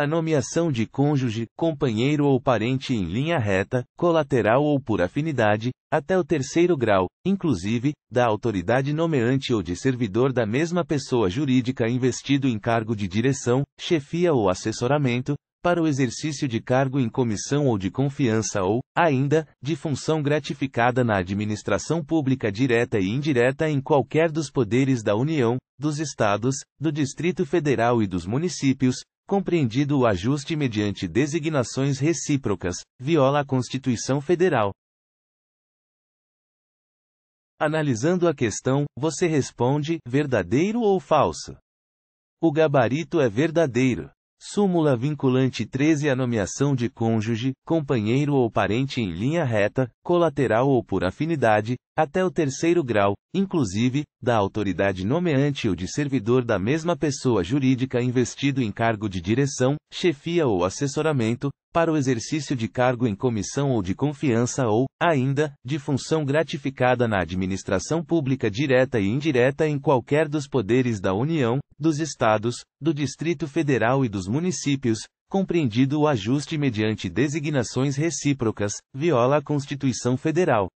A nomeação de cônjuge, companheiro ou parente em linha reta, colateral ou por afinidade, até o terceiro grau, inclusive, da autoridade nomeante ou de servidor da mesma pessoa jurídica investido em cargo de direção, chefia ou assessoramento, para o exercício de cargo em comissão ou de confiança ou, ainda, de função gratificada na administração pública direta e indireta em qualquer dos poderes da União, dos Estados, do Distrito Federal e dos municípios, compreendido o ajuste mediante designações recíprocas, viola a Constituição Federal. Analisando a questão, você responde: verdadeiro ou falso? O gabarito é verdadeiro. Súmula vinculante 13 A nomeação de cônjuge, companheiro ou parente em linha reta, colateral ou por afinidade, até o terceiro grau, inclusive, da autoridade nomeante ou de servidor da mesma pessoa jurídica investido em cargo de direção, chefia ou assessoramento, para o exercício de cargo em comissão ou de confiança ou, ainda, de função gratificada na administração pública direta e indireta em qualquer dos poderes da União, dos Estados, do Distrito Federal e dos municípios, compreendido o ajuste mediante designações recíprocas, viola a Constituição Federal.